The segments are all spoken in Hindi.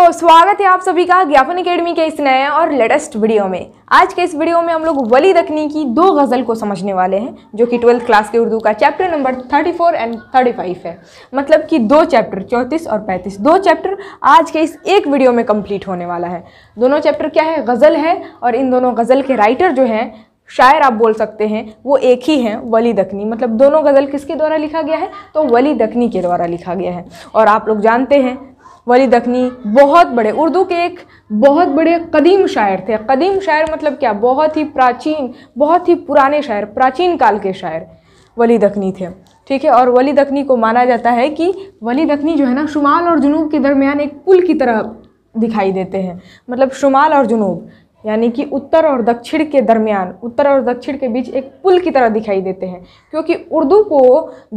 तो स्वागत है आप सभी का ज्ञापन एकेडमी के इस नए और लेटेस्ट वीडियो में आज के इस वीडियो में हम लोग वली दखनी की दो गज़ल को समझने वाले हैं जो कि ट्वेल्थ क्लास के उर्दू का चैप्टर नंबर 34 एंड 35 है मतलब कि दो चैप्टर चौंतीस और 35 दो चैप्टर आज के इस एक वीडियो में कंप्लीट होने वाला है दोनों चैप्टर क्या है गज़ल है और इन दोनों गज़ल के राइटर जो हैं शायर आप बोल सकते हैं वो एक ही हैं वली दखनी मतलब दोनों गज़ल किसके द्वारा लिखा गया है तो वली दखनी के द्वारा लिखा गया है और आप लोग जानते हैं वली दखनी बहुत बड़े उर्दू के एक बहुत बड़े कदीम शायर थे कदीम शायर मतलब क्या बहुत ही प्राचीन बहुत ही पुराने शायर प्राचीन काल के शायर वली दखनी थे ठीक है और वली दखनी को माना जाता है कि वली दखनी जो है ना शुमाल और जुनूब के दरमियान एक पुल की तरह दिखाई देते हैं मतलब शुमाल और जुनूब यानी कि उत्तर और दक्षिण के दरमियान उत्तर और दक्षिण के बीच एक पुल की तरह दिखाई देते हैं क्योंकि उर्दू को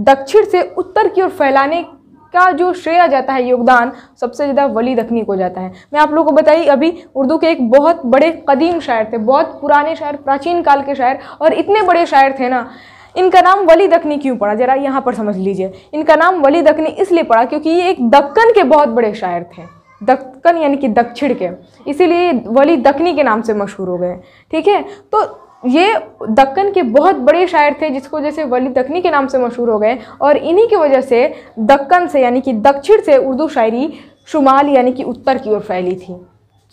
दक्षिण से उत्तर की ओर फैलाने का जो श्रेय जाता है योगदान सबसे ज़्यादा वली दखनी को जाता है मैं आप लोगों को बताई अभी उर्दू के एक बहुत बड़े कदीम शायर थे बहुत पुराने शायर प्राचीन काल के शायर और इतने बड़े शायर थे ना इनका नाम वली दखनी क्यों पड़ा ज़रा यहाँ पर समझ लीजिए इनका नाम वली दखनी इसलिए पड़ा क्योंकि ये एक दक्कन के बहुत बड़े शायर थे दक्कन यानी कि दक्षिण के इसीलिए वली दखनी के नाम से मशहूर हो गए ठीक है तो ये दक्कन के बहुत बड़े शायर थे जिसको जैसे वली दखनी के नाम से मशहूर हो गए और इन्हीं की वजह से दक्कन से यानी कि दक्षिण से उर्दू शायरी शुमाल यानी कि उत्तर की ओर फैली थी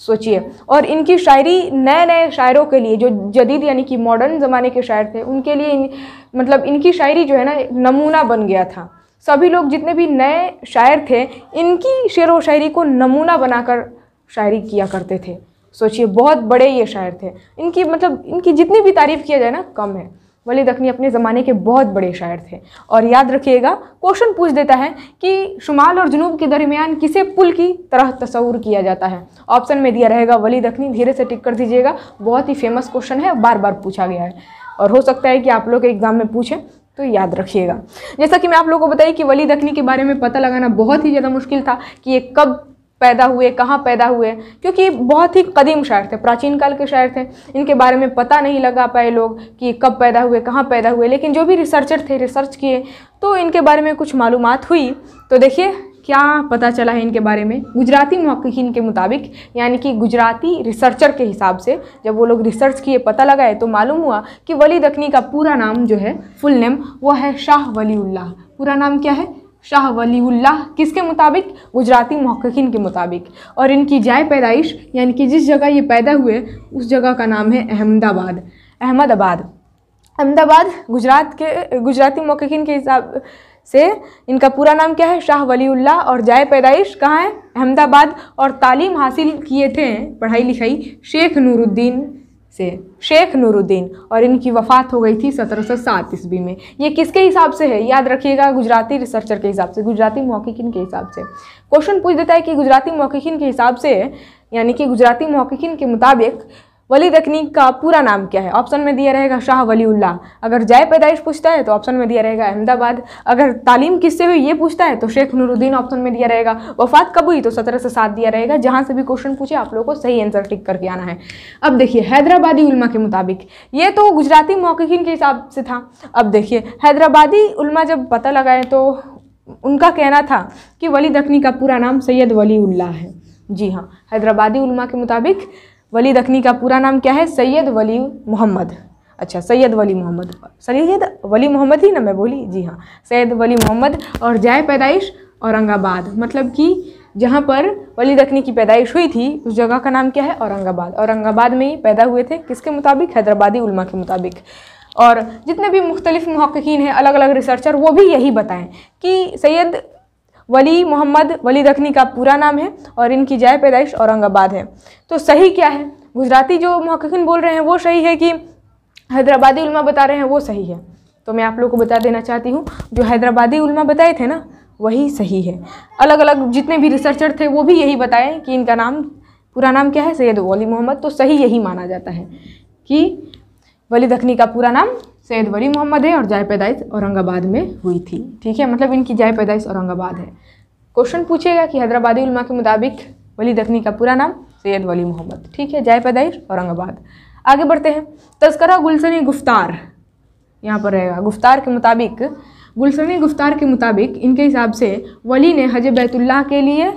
सोचिए और इनकी शायरी नए नए शायरों के लिए जो जदीद यानी कि मॉडर्न ज़माने के शायर थे उनके लिए इन, मतलब इनकी शायरी जो है ना नमूना बन गया था सभी लोग जितने भी नए शायर थे इनकी शेर व शायरी को नमूना बनाकर शायरी किया करते थे सोचिए बहुत बड़े ये शायर थे इनकी मतलब इनकी जितनी भी तारीफ़ किया जाए ना कम है वली दखनी अपने ज़माने के बहुत बड़े शायर थे और याद रखिएगा क्वेश्चन पूछ देता है कि शुमाल और जुनूब के दरमियान किसे पुल की तरह तस्वूर किया जाता है ऑप्शन में दिया रहेगा वली दखनी धीरे से टिक कर दीजिएगा बहुत ही फेमस क्वेश्चन है बार बार पूछा गया है और हो सकता है कि आप लोग के एग्ज़ाम में पूछें तो याद रखिएगा जैसा कि मैं आप लोगों को बताई कि वली दखनी के बारे में पता लगाना बहुत ही ज़्यादा मुश्किल था कि ये कब पैदा हुए कहाँ पैदा हुए क्योंकि बहुत ही कदीम शायर थे प्राचीन काल के शायर थे इनके बारे में पता नहीं लगा पाए लोग कि कब पैदा हुए कहाँ पैदा हुए लेकिन जो भी रिसर्चर थे रिसर्च किए तो इनके बारे में कुछ मालूम हुई तो देखिए क्या पता चला है इनके बारे में गुजराती मौकिन के मुताबिक यानी कि गुजराती रिसर्चर के हिसाब से जब वो लोग रिसर्च किए पता लगाए तो मालूम हुआ कि वली दखनी का पूरा नाम जो है फुल नेम वो है शाह वलीउल्लाह पूरा नाम क्या है शाह वलीउल्लाह किसके मुताबिक गुजराती महक्कीन के मुताबिक और इनकी जाय पैदाइश यानी कि जिस जगह ये पैदा हुए उस जगह का नाम है अहमदाबाद अहमदाबाद अहमदाबाद गुजरात के गुजराती महक्कीन के हिसाब से इनका पूरा नाम क्या है शाह वलीउल्लाह और जाय पैदाइश कहाँ है अहमदाबाद और तालीम हासिल किए थे पढ़ाई लिखाई शेख नूरुद्दीन से शेख नूरुद्दीन और इनकी वफ़ात हो गई थी 1707 ईस्वी में ये किसके हिसाब से है याद रखिएगा गुजराती रिसर्चर के हिसाब से गुजराती मौकिकिन के हिसाब से क्वेश्चन पूछ देता है कि गुजराती मौकिकिन के हिसाब से यानी कि गुजराती मौकिकिन के मुताबिक वली दखनी का पूरा नाम क्या है ऑप्शन में दिया रहेगा शाह उल्ला अगर जय पैदाइश पूछता है तो ऑप्शन में दिया रहेगा अहमदाबाद अगर तालीम किससे हुई ये पूछता है तो शेख नूरुद्दीन ऑप्शन में दिया रहेगा वफात कब हुई तो सत्रह से सात दिया रहेगा जहाँ से भी क्वेश्चन पूछे आप लोगों को सही आंसर टिक करके आना है अब देखिए हैदराबादी उलमा के मुताबिक ये तो गुजराती मौकिन के हिसाब से था अब देखिए हैदराबादी उलमा जब पता लगाए तो उनका कहना था कि वली दखनी का पूरा नाम सैयद वली उल्ला है जी हाँ हैदराबादी उलमा के मुताबिक वली दखनी का पूरा नाम क्या है सैयद वली मोहम्मद अच्छा सैयद वली मोहम्मद सैयद वली मोहम्मद ही ना मैं बोली जी हाँ सैयद वली मोहम्मद और जाए पैदाइश औरंगाबाद मतलब कि जहाँ पर वली दखनी की पैदाइश हुई थी उस जगह का नाम क्या है औरंगाबाद औरंगाबाद में ही पैदा हुए थे किसके मुताबिक हैदराबादी उलमा के मुताबिक और जितने भी मुख्तलिफ महक्कीन हैं अलग अलग रिसर्चर वो भी यही बताएं कि सैयद वली मोहम्मद वली दखनी का पूरा नाम है और इनकी जाय पैदाइश औरंगाबाद है तो सही क्या है गुजराती जो महकिन बोल रहे हैं वो सही है कि हैदराबादी उलमा बता रहे हैं वो सही है तो मैं आप लोग को बता देना चाहती हूँ जो हैदराबादी उलमा बताए थे ना वही सही है अलग अलग जितने भी रिसर्चर थे वो भी यही बताए कि इनका नाम पूरा नाम क्या है सैयद वली मोहम्मद तो सही यही माना जाता है कि वली दखनी का पूरा नाम सैयद वली मोहम्मद है और जाय पैदाइश औरंगाबाद में हुई थी ठीक है मतलब इनकी जाय पैदाइश औरंगाबाद है क्वेश्चन पूछेगा कि हैदराबादी उलमा के मुताबिक वली दखनी का पूरा नाम सैयद वली मोहम्मद ठीक है जाय पैदाइश औरंगाबाद आगे बढ़ते हैं तस्करा गुलशन गुफ्तार यहाँ पर रहेगा गुफ्तार के मुताबिक गुलशन गुफ्तार के मुताबिक इनके हिसाब से वली ने हज बैतुल्ला के लिए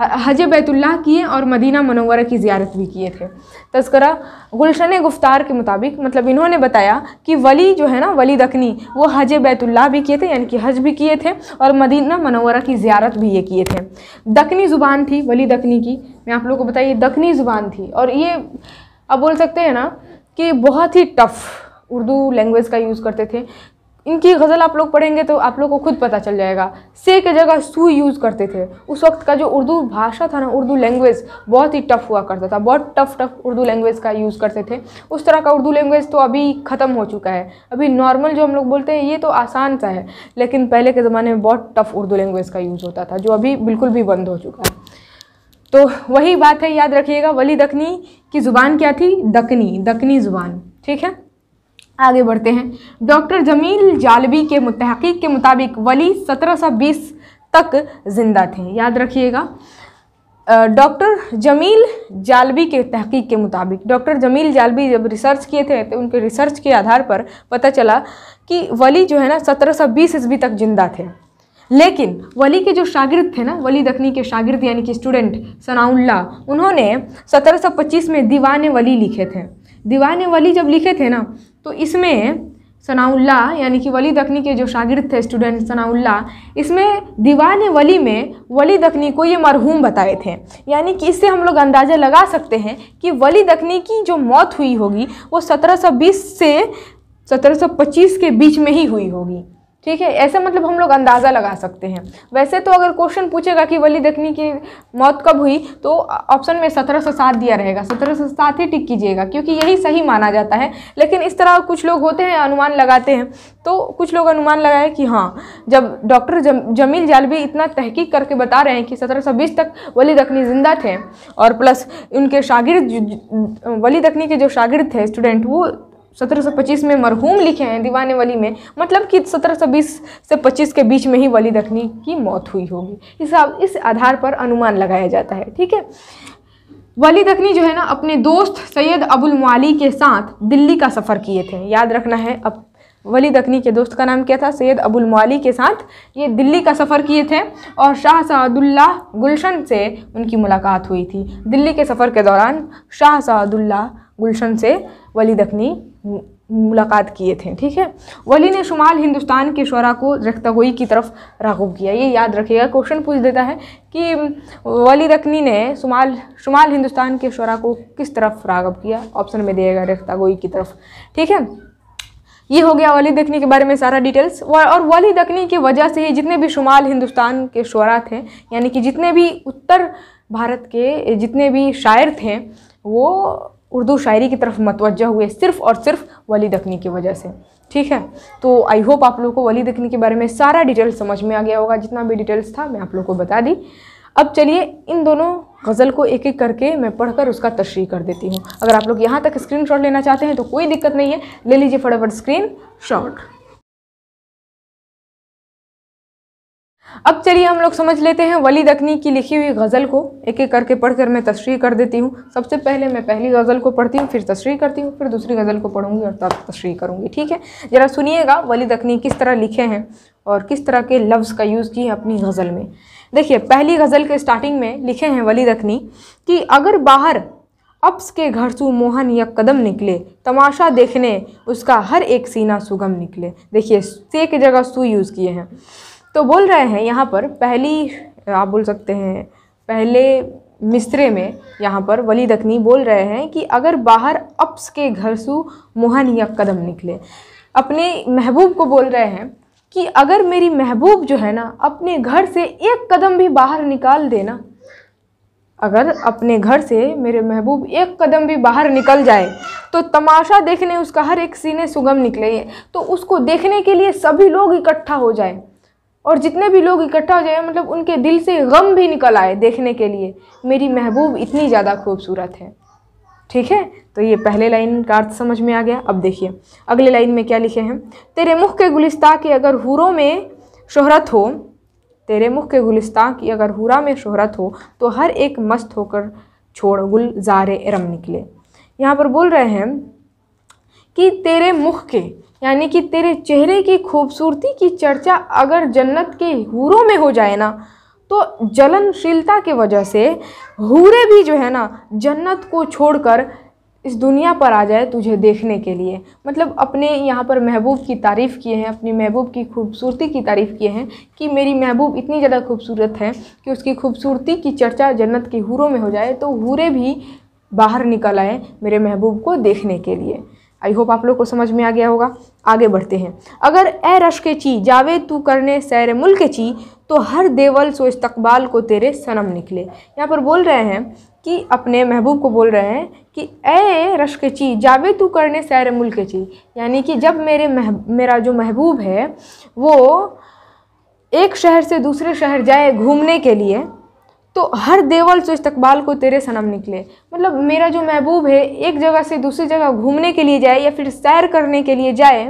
हज बैतुल्ला किए और मदीना मनोवरा की ज्यारत भी किए थे तस्करा गुलशन गुफ्तार के मुताबिक मतलब इन्होंने बताया कि वली जो है ना वली दखनी वो हज बैतुल्ला भी किए थे यानी कि हज भी किए थे और मदीना मनोवरा की ज्यारत भी ये किए थे दखनी ज़ुबान थी वली दखनी की मैं आप लोगों को बताया ये दखनी ज़ुबान थी और ये अब बोल सकते हैं ना कि बहुत ही टफ़ उर्दू लैंग्वेज का यूज़ करते थे इनकी गज़ल आप लोग पढ़ेंगे तो आप लोग को खुद पता चल जाएगा से के जगह सू यूज़ करते थे उस वक्त का जो उर्दू भाषा था ना उर्दू लैंग्वेज बहुत ही टफ़ हुआ करता था बहुत टफ़ टफ़ उर्दू लैंग्वेज का यूज़ करते थे उस तरह का उर्दू लैंग्वेज तो अभी ख़त्म हो चुका है अभी नॉर्मल जो हम लोग बोलते हैं ये तो आसान सा है लेकिन पहले के ज़माने में बहुत टफ़ उर्दू लैंग्वेज का यूज़ होता था जो अभी बिल्कुल भी बंद हो चुका है तो वही बात है याद रखिएगा वली दखनी की ज़ुबान क्या थी दखनी दखनी ज़ुबान ठीक है आगे बढ़ते हैं डॉक्टर जमील जालवी के तहकीक के मुताबिक वली 1720 तक जिंदा थे याद रखिएगा डॉक्टर जमील जालवी के तहकीक के मुताबिक डॉक्टर जमील जालवी जब रिसर्च किए थे तो उनके रिसर्च के आधार पर पता चला कि वली जो है ना 1720 ईस्वी तक जिंदा थे लेकिन वली के जो शागिर्द थे ना वली दखनी के शागिर्द यानी कि स्टूडेंट सनाउल्ला उन्होंने 1725 में दीवान वली लिखे थे दीवान वली जब लिखे थे ना तो इसमें सनाउल्ला यानी कि वली दखनी के जो शागिर्द थे स्टूडेंट सनाउल्ला इसमें दीवान वली में वली दखनी को ये मरहूम बताए थे यानी कि इससे हम लोग अंदाज़ा लगा सकते हैं कि वली दखनी की जो मौत हुई होगी वो 1720 से 1725 के बीच में ही हुई होगी ठीक है ऐसे मतलब हम लोग अंदाज़ा लगा सकते हैं वैसे तो अगर क्वेश्चन पूछेगा कि वली दखनी की मौत कब हुई तो ऑप्शन में सत्रह सौ सात दिया रहेगा सत्रह सौ सात ही टिक कीजिएगा क्योंकि यही सही माना जाता है लेकिन इस तरह कुछ लोग होते हैं अनुमान लगाते हैं तो कुछ लोग अनुमान लगाए कि हाँ जब डॉक्टर जम, जमील जालवी इतना तहकीक करके बता रहे हैं कि सत्रह सौ बीस तक वली दखनी ज़िंदा थे और प्लस उनके शागिर्द वली दखनी के जो शागिर्द थे स्टूडेंट वो 1725 में मरहूम लिखे हैं दीवाने वली में मतलब कि 1720 से 25 के बीच में ही वली दखनी की मौत हुई होगी इस इस आधार पर अनुमान लगाया जाता है ठीक है वली दखनी जो है ना अपने दोस्त सैयद अबुल माली के साथ दिल्ली का सफ़र किए थे याद रखना है अब वली दखनी के दोस्त का नाम क्या था सैयद अबुल माली के साथ ये दिल्ली का सफ़र किए थे और शाह सदुल्ला गुलशन से उनकी मुलाकात हुई थी दिल्ली के सफ़र के दौरान शाह सदुल्ला गुलशन से वली दखनी मुलाकात किए थे ठीक है वली ने शुमाल हिंदुस्तान के शुरा को रखतगोई की तरफ रागब किया ये याद रखिएगा क्वेश्चन पूछ देता है कि वली दखनी ने शुमाल शुमाल हिंदुस्तान के शुरा को किस तरफ रागब किया ऑप्शन में दिएगा रख्तागोई की तरफ ठीक है ये हो गया वली दखनी के बारे में सारा डिटेल्स और वली दखनी की वजह से ही जितने भी शुमाल हिंदुस्तान के शरा थे यानी कि जितने भी उत्तर भारत के जितने भी शायर थे वो उर्दू शायरी की तरफ मतवज हुए सिर्फ़ और सिर्फ वली दखनी की वजह से ठीक है तो आई होप आप लोगों को वली दखनी के बारे में सारा डिटेल समझ में आ गया होगा जितना भी डिटेल्स था मैं आप लोगों को बता दी अब चलिए इन दोनों गज़ल को एक एक करके मैं पढ़कर उसका तशरी कर देती हूँ अगर आप लोग यहाँ तक स्क्रीनशॉट लेना चाहते हैं तो कोई दिक्कत नहीं है ले लीजिए फटाफट स्क्रीन शॉट अब चलिए हम लोग समझ लेते हैं वली दखनी की लिखी हुई गज़ल को एक एक करके पढ़कर मैं तशरी कर देती हूँ सबसे पहले मैं पहली गज़ल को पढ़ती हूँ फिर तशरी करती हूँ फिर दूसरी गज़ल को पढ़ूँगी और तब तशरी करूँगी ठीक है ज़रा सुनिएगा वली दखनी किस तरह लिखे हैं और किस तरह के लफ्ज़ का यूज़ किए अपनी गज़ल में देखिए पहली गज़ल के स्टार्टिंग में लिखे हैं वली दखनी कि अगर बाहर अप्स के घर सू मोहन या कदम निकले तमाशा देखने उसका हर एक सीना सुगम निकले देखिए से के जगह सू यूज़ किए हैं तो बोल रहे हैं यहाँ पर पहली आप बोल सकते हैं पहले मिस्रे में यहाँ पर वली दखनी बोल रहे हैं कि अगर बाहर अप्स के घर सु मोहन या कदम निकले अपने महबूब को बोल रहे हैं कि अगर मेरी महबूब जो है ना अपने घर से एक कदम भी बाहर निकाल देना अगर अपने घर से मेरे महबूब एक कदम भी बाहर निकल जाए तो तमाशा देखने उसका हर एक सीने सुगम निकले तो उसको देखने के लिए सभी लोग इकट्ठा हो जाए और जितने भी लोग इकट्ठा हो जाए मतलब उनके दिल से गम भी निकल आए देखने के लिए मेरी महबूब इतनी ज़्यादा खूबसूरत है ठीक है तो ये पहले लाइन का अर्थ समझ में आ गया अब देखिए अगले लाइन में क्या लिखे हैं तेरे मुख के गुलिस्ता की अगर हुरों में शोहरत हो तेरे मुख के गुलिस्तां की अगर हुरा में शोहरत हो तो हर एक मस्त होकर छोड़ गुलजार इरम निकले यहाँ पर बोल रहे हैं कि तेरे मुख के यानी कि तेरे चेहरे की खूबसूरती की चर्चा अगर जन्नत के हूरों में हो जाए ना तो जलनशीलता के वजह से हूरे भी जो है ना जन्नत को छोड़कर इस दुनिया पर आ जाए तुझे देखने के लिए मतलब अपने यहाँ पर महबूब की तारीफ़ किए हैं अपनी महबूब की खूबसूरती की तारीफ़ किए हैं कि मेरी महबूब इतनी ज़्यादा खूबसूरत है कि उसकी खूबसूरती की चर्चा जन्नत के हूरों में हो जाए तो हूरे भी बाहर निकल आए मेरे महबूब को देखने के लिए आई होप आप लोग को समझ में आ गया होगा आगे बढ़ते हैं अगर ए रश के ची जावे तू करने सैर मुल्क ची तो हर देवल सो इस्तकबाल को तेरे सनम निकले यहाँ पर बोल रहे हैं कि अपने महबूब को बोल रहे हैं कि ए रश के ची जावे तू करने सैर मुल्क ची यानी कि जब मेरे मह मेरा जो महबूब है वो एक शहर से दूसरे शहर जाए घूमने के लिए तो हर देवल से इस्तकबाल को तेरे सनम निकले मतलब मेरा जो महबूब है एक जगह से दूसरी जगह घूमने के लिए जाए या फिर सैर करने के लिए जाए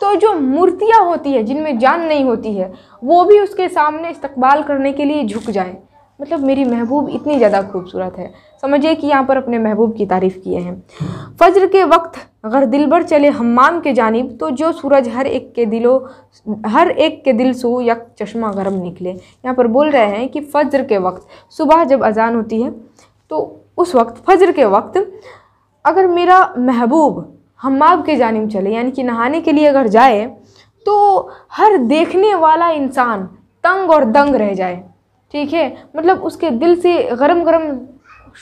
तो जो मूर्तियाँ होती है जिनमें जान नहीं होती है वो भी उसके सामने इस्तकबाल करने के लिए झुक जाएँ मतलब मेरी महबूब इतनी ज़्यादा खूबसूरत है समझिए कि यहाँ पर अपने महबूब की तारीफ़ किए हैं फज्र के वक्त अगर दिलबर चले हमाम के जानब तो जो सूरज हर एक के दिलो हर एक के दिल सो यक चश्मा गर्म निकले यहाँ पर बोल रहे हैं कि फज्र के वक्त सुबह जब अजान होती है तो उस वक्त फज्र के वक्त अगर मेरा महबूब हमाम के जानब चले यानी कि नहाने के लिए अगर जाए तो हर देखने वाला इंसान तंग और दंग रह जाए ठीक है मतलब उसके दिल से गरम गरम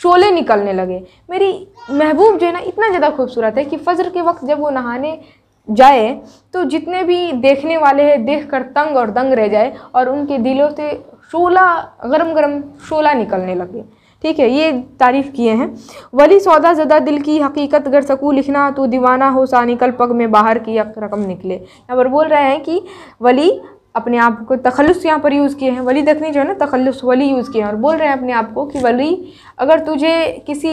शोले निकलने लगे मेरी महबूब जो है ना इतना ज़्यादा खूबसूरत है कि फजर के वक्त जब वो नहाने जाए तो जितने भी देखने वाले हैं देख कर तंग और दंग रह जाए और उनके दिलों से शोला गरम गरम शोला निकलने लगे ठीक है ये तारीफ़ किए हैं वली सौदा ज़दा दिल की हकीकत गर सकूँ लिखना तो दीवाना हो सा निकल पग में बाहर की रकम निकले यहाँ पर बोल रहे हैं कि वली अपने आप को तखलस यहाँ पर यूज़ किए हैं वली दखनी जो है ना तखलस वली यूज़ किए हैं और बोल रहे हैं अपने आप को कि वली अगर तुझे किसी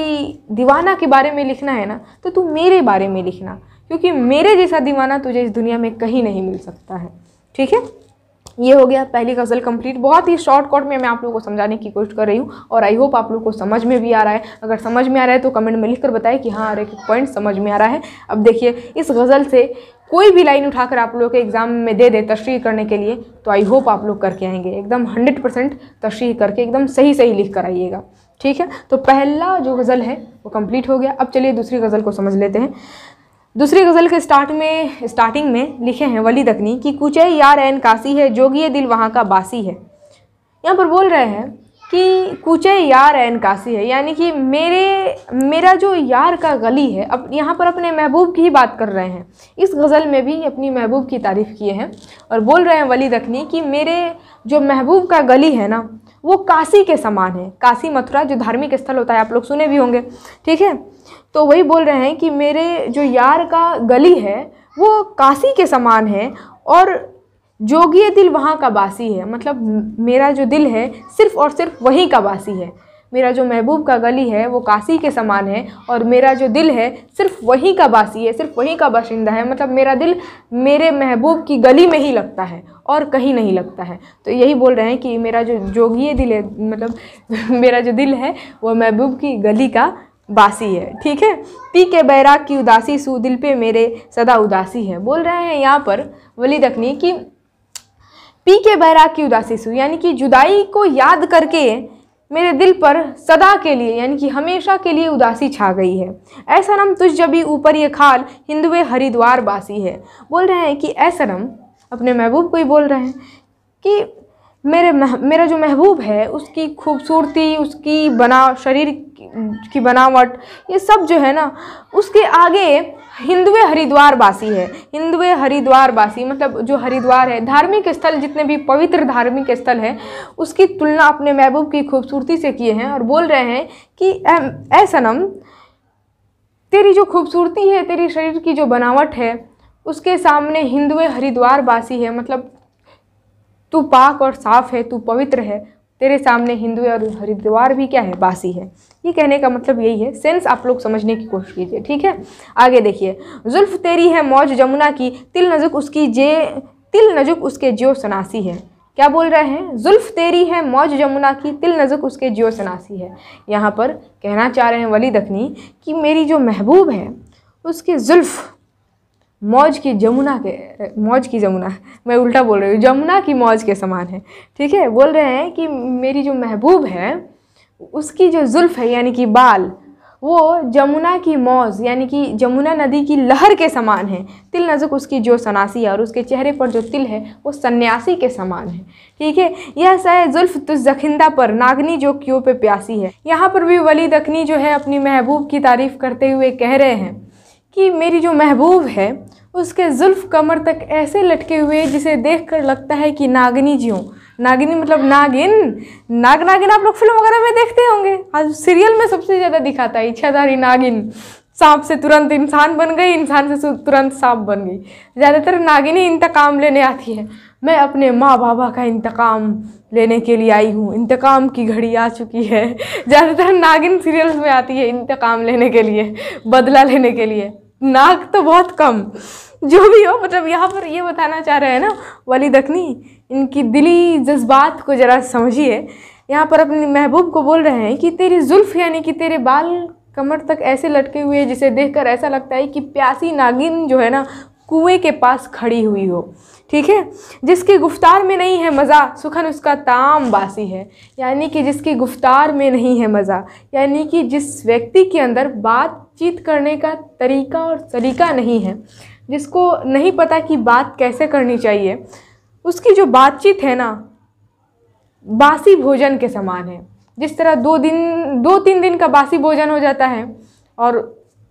दीवाना के बारे में लिखना है ना तो तू मेरे बारे में लिखना क्योंकि मेरे जैसा दीवाना तुझे इस दुनिया में कहीं नहीं मिल सकता है ठीक है ये हो गया पहली गज़ल कंप्लीट बहुत ही शॉर्टकट में मैं आप लोगों को समझाने की कोशिश कर रही हूँ और आई होप आप लोगों को समझ में भी आ रहा है अगर समझ में आ रहा है तो कमेंट में लिखकर बताएं कि हाँ अरे एक पॉइंट समझ में आ रहा है अब देखिए इस गज़ल से कोई भी लाइन उठाकर आप लोग के एग्ज़ाम में दे दे तशरी करने के लिए तो आई होप आप लोग करके आएंगे एकदम हंड्रेड परसेंट तशरी करके एकदम सही सही लिख कर आइएगा ठीक है तो पहला जो गज़ल है वो कंप्लीट हो गया अब चलिए दूसरी गज़ल को समझ लेते हैं दूसरी गज़ल के स्टार्ट में स्टार्टिंग में लिखे हैं वली दकनी कि कुचे यार एन कासी है जोगी दिल वहाँ का बासी है यहाँ पर बोल रहे हैं कि कुचे यार एन कासी है यानी कि मेरे मेरा जो यार का गली है अब यहाँ पर अपने महबूब की ही बात कर रहे हैं इस गज़ल में भी अपनी महबूब की तारीफ़ किए हैं और बोल रहे हैं वली दखनी कि मेरे जो महबूब का गली है ना वो काशी के समान है काशी मथुरा जो धार्मिक स्थल होता है आप लोग सुने भी होंगे ठीक है तो वही बोल रहे हैं कि मेरे जो यार का गली है वो काशी के समान है और जोगी दिल वहाँ का बासी है मतलब मेरा जो दिल है सिर्फ़ और सिर्फ वहीं का बासी है मेरा जो महबूब का गली है वो काशी के समान है और मेरा जो दिल है सिर्फ वहीं का बासी है सिर्फ वहीं का बाशिंदा है मतलब मेरा दिल मेरे महबूब की गली में ही लगता है और कहीं नहीं लगता है तो यही बोल रहे हैं कि मेरा जो जोगी दिल है मतलब मेरा जो दिल है वो महबूब की गली का बासी है ठीक है पी के बैराग की उदासी सू दिल पे मेरे सदा उदासी है बोल रहे हैं यहाँ पर वली दखनी कि पी के बहरा की उदासी सु यानी कि जुदाई को याद करके मेरे दिल पर सदा के लिए यानी कि हमेशा के लिए उदासी छा गई है ऐसा नम तुझ जबी ऊपर ये खाल हिंदुए हरिद्वार बासी है बोल रहे हैं कि ऐसा नम अपने महबूब को ही बोल रहे हैं कि मेरे मह, मेरा जो महबूब है उसकी खूबसूरती उसकी बना शरीर की, की बनावट ये सब जो है ना उसके आगे हिंदुए हरिद्वार वासी है हिंदुए हरिद्वार वासी मतलब जो हरिद्वार है धार्मिक स्थल जितने भी पवित्र धार्मिक स्थल हैं उसकी तुलना अपने महबूब की खूबसूरती से किए हैं और बोल रहे हैं कि ए सनम तेरी जो खूबसूरती है तेरी शरीर की जो बनावट है उसके सामने हिंदुए हरिद्वार वासी है मतलब तू पाक और साफ़ है तू पवित्र है तेरे सामने हिंदू और हरिद्वार भी क्या है बासी है ये कहने का मतलब यही है सेंस आप लोग समझने की कोशिश कीजिए ठीक है आगे देखिए जुल्फ तेरी है मौज जमुना की तिल नजुक उसकी जे तिल नजुक उसके जियो सनासी है क्या बोल रहे हैं जुल्फ तेरी है मौज जमुना की तिल नजुक उसके जियो सनासी है यहाँ पर कहना चाह रहे हैं वली दखनी कि मेरी जो महबूब है उसके जुल्फ़ मौज की जमुना के मौज की जमुना मैं उल्टा बोल रही हूँ जमुना की मौज के समान है ठीक है बोल रहे हैं कि मेरी जो महबूब है उसकी जो जुल्फ़ है यानी कि बाल वो जमुना की मौज यानी कि जमुना नदी की लहर के समान है तिल नजुक उसकी जो सनासी है और उसके चेहरे पर जो तिल है वो सन्यासी के समान है ठीक है यह सह जुल्फ़ तुझ जखिंदा पर नागनी जो क्यों पे प्यासी है यहाँ पर भी वली दखनी जो है अपनी महबूब की तारीफ़ करते हुए कह रहे हैं कि मेरी जो महबूब है उसके जुल्फ़ कमर तक ऐसे लटके हुए जिसे देखकर लगता है कि नागनी जी हूँ नागिनी मतलब नागिन नाग नागिन आप लोग फिल्म वगैरह में देखते होंगे आज सीरियल में सबसे ज़्यादा दिखाता है इच्छाधारी नागिन सांप से तुरंत इंसान बन गई इंसान से तुरंत सांप बन गई ज़्यादातर नागिनी इंतकाम लेने आती है मैं अपने माँ बाबा का इंतकाम लेने के लिए आई हूँ इंतकाम की घड़ी आ चुकी है ज़्यादातर नागिन सीरियल्स में आती है इंतकाम लेने के लिए बदला लेने के लिए नाक तो बहुत कम जो भी हो मतलब यहाँ पर ये बताना चाह रहे हैं ना वाली दखनी इनकी दिली जज्बात को ज़रा समझिए यहाँ पर अपने महबूब को बोल रहे हैं कि तेरी जुल्फ़ यानी कि तेरे बाल कमर तक ऐसे लटके हुए जिसे देखकर ऐसा लगता है कि प्यासी नागिन जो है ना कुएं के पास खड़ी हुई हो ठीक है जिसकी गुफ्तार में नहीं है मज़ा सुखन उसका ताम बासी है यानी कि जिसकी गुफ्तार में नहीं है मज़ा यानी कि जिस व्यक्ति के अंदर बातचीत करने का तरीका और सलीका नहीं है जिसको नहीं पता कि बात कैसे करनी चाहिए उसकी जो बातचीत है ना बासी भोजन के समान है जिस तरह दो दिन दो तीन दिन का बासी भोजन हो जाता है और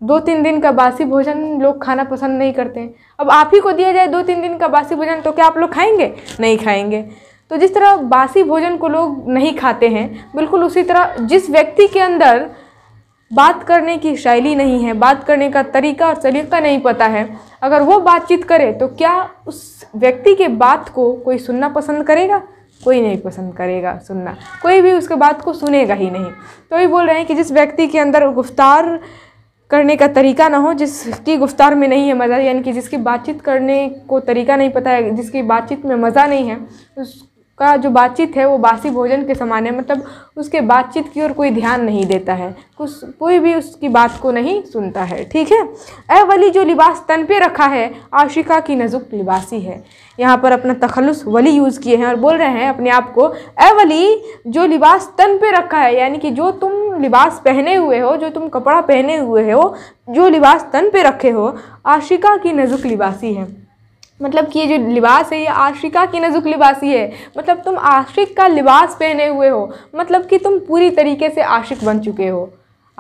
दो तीन दिन का बासी भोजन लोग खाना पसंद नहीं करते हैं अब आप ही को दिया जाए दो तीन दिन का बासी भोजन तो क्या आप लोग खाएंगे नहीं खाएंगे तो जिस तरह बासी भोजन को लोग नहीं खाते हैं बिल्कुल उसी तरह जिस व्यक्ति के अंदर बात करने की शैली नहीं है बात करने का तरीका और सलीका नहीं पता है अगर वो बातचीत करे तो क्या उस व्यक्ति के बात को कोई सुनना पसंद करेगा कोई नहीं पसंद करेगा सुनना कोई भी उसके बात को सुनेगा ही नहीं तो ये बोल रहे हैं कि जिस व्यक्ति के अंदर गुफ्तार करने का तरीका ना हो जिसकी गुफ्तार में नहीं है मज़ा यानी कि जिसकी बातचीत करने को तरीका नहीं पता है जिसकी बातचीत में मज़ा नहीं है उस का जो बातचीत है वो बासी भोजन के समान है मतलब उसके बातचीत की ओर कोई ध्यान नहीं देता है कुछ कोई भी उसकी बात को नहीं सुनता है ठीक है ए वली जो लिबास तन पे रखा है आशिका की नजुक लिबासी है यहाँ पर अपना तखलुस वली यूज़ किए हैं और बोल रहे हैं अपने आप को ए वली जो लिबास तन पे रखा है यानी कि जो तुम लिबास पहने हुए हो जो तुम कपड़ा पहने हुए हो जो लिबास तन पे रखे हो आशिका की नजुक लिबासी है मतलब कि ये जो लिबास है ये आशिका की नजुक लिबासी है मतलब तुम आशिक का लिबास पहने हुए हो मतलब कि तुम पूरी तरीके से आशिक बन चुके हो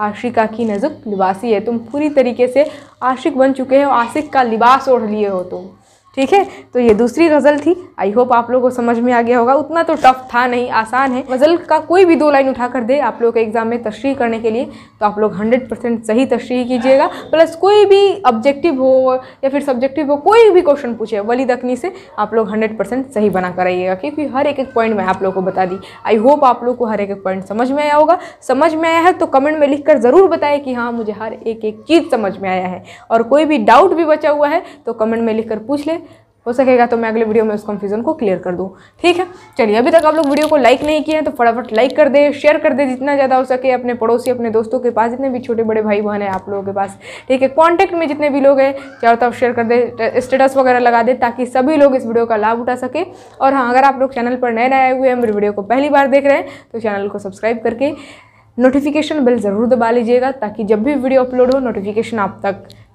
आशिका की नजुक लिबासी है तुम पूरी तरीके से आशिक बन चुके हो आशिक का लिबास ओढ़ लिए हो तुम ठीक है तो ये दूसरी गज़ल थी आई होप आप लोगों को समझ में आ गया होगा उतना तो टफ था नहीं आसान है गज़ल का कोई भी दो लाइन उठा कर दे आप लोगों के एग्ज़ाम में तशरी करने के लिए तो आप लोग हंड्रेड परसेंट सही तशरी कीजिएगा प्लस कोई भी ऑब्जेक्टिव हो या फिर सब्जेक्टिव हो कोई भी क्वेश्चन पूछे वली दखनी से आप लोग हंड्रेड परसेंट सही बना कर आइएगा क्योंकि हर एक एक पॉइंट मैं आप लोग को बता दी आई होप आप लोग को हर एक एक पॉइंट समझ में आया होगा समझ में आया है तो कमेंट में लिख कर ज़रूर बताए कि हाँ मुझे हर एक एक चीज़ समझ में आया है और कोई भी डाउट भी बचा हुआ है तो कमेंट में लिख कर पूछ लें हो सकेगा तो मैं अगले वीडियो में उस कन्फ्यूजन को क्लियर कर दूँ ठीक है चलिए अभी तक आप लोग वीडियो को लाइक नहीं किए हैं तो फटाफट लाइक कर दे शेयर कर दे जितना ज़्यादा हो सके अपने पड़ोसी अपने दोस्तों के पास जितने भी छोटे बड़े भाई बहन हैं आप लोगों के पास ठीक है कॉन्टैक्ट में जितने भी लोग हैं चारों तरफ शेयर कर दे स्टेटस वगैरह लगा दे ताकि सभी लोग इस वीडियो का लाभ उठा सके और हाँ अगर आप लोग चैनल पर नए नए आए हुए हैं मेरे वीडियो को पहली बार देख रहे हैं तो चैनल को सब्सक्राइब करके नोटिफिकेशन बिल ज़रूर दबा लीजिएगा ताकि जब भी वीडियो अपलोड हो नोटिफिकेशन आप तक